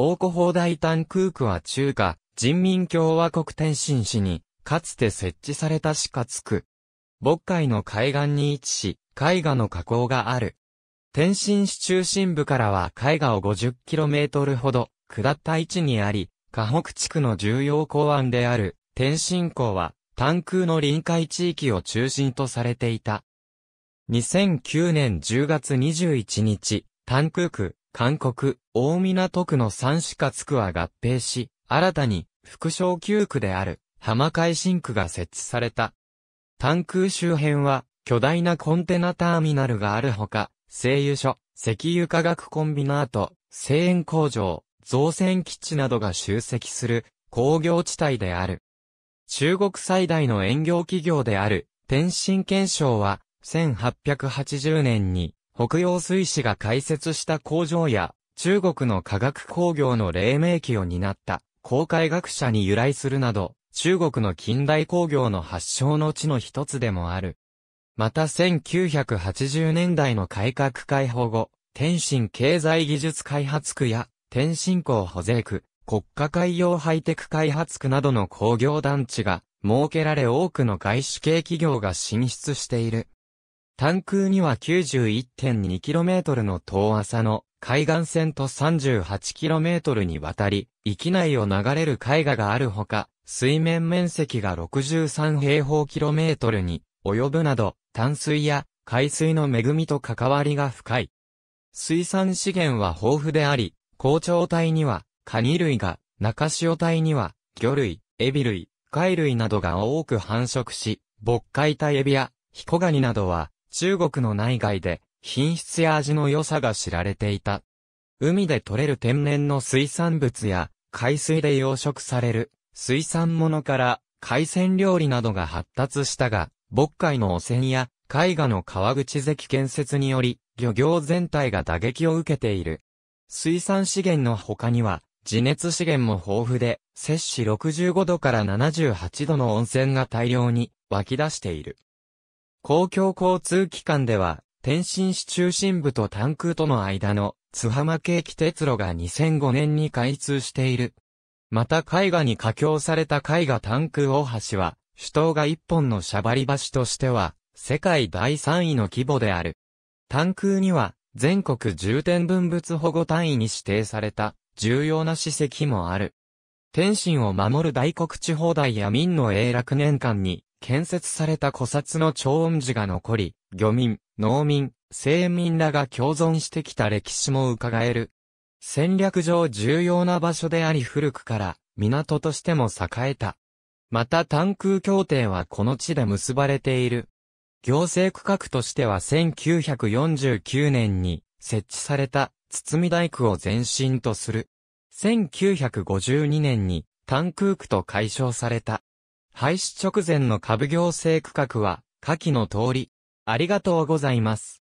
王古砲台タンクークは中華、人民共和国天津市に、かつて設置された四下地区。渤海の海岸に位置し、絵画の河口がある。天津市中心部からは絵画を 50km ほど、下った位置にあり、河北地区の重要港湾である、天津港は、単空の臨海地域を中心とされていた。2009年10月21日、単空区、韓国、大港区の三市地区は合併し、新たに、副省級区である、浜海新区が設置された。単空周辺は、巨大なコンテナターミナルがあるほか、製油所、石油化学コンビナート、製塩工場、造船基地などが集積する工業地帯である。中国最大の営業企業である天津県省は1880年に北洋水師が開設した工場や、中国の科学工業の黎明期を担った、公開学者に由来するなど、中国の近代工業の発祥の地の一つでもある。また1980年代の改革開放後、天津経済技術開発区や天津港保税区、国家海洋ハイテク開発区などの工業団地が設けられ多くの外資系企業が進出している。単空には 91.2km の遠浅の海岸線と 38km にわたり、域内を流れる海岸があるほか、水面面積が63平方キロメートルに及ぶなど、淡水や海水の恵みと関わりが深い。水産資源は豊富であり、高潮帯にはカニ類が、中潮帯には魚類、エビ類、貝類などが多く繁殖し、渤海帯エビやヒコガニなどは中国の内外で品質や味の良さが知られていた。海で採れる天然の水産物や海水で養殖される水産物から海鮮料理などが発達したが、渤海の汚染や絵画の川口関建設により漁業全体が打撃を受けている。水産資源の他には地熱資源も豊富で、摂氏65度から78度の温泉が大量に湧き出している。公共交通機関では、天津市中心部と単空との間の津浜景気鉄路が2005年に開通している。また絵画に架橋された絵画単空大橋は、首都が一本のしゃばり橋としては、世界第3位の規模である。単空には、全国重点文物保護単位に指定された、重要な史跡もある。天津を守る大国地方大や民の永楽年間に、建設された古刹の長音寺が残り、漁民、農民、生民らが共存してきた歴史も伺える。戦略上重要な場所であり古くから港としても栄えた。また単空協定はこの地で結ばれている。行政区画としては1949年に設置された堤大工を前身とする。1952年に単空区と解消された。廃止直前の株行政区画は、下記の通り。ありがとうございます。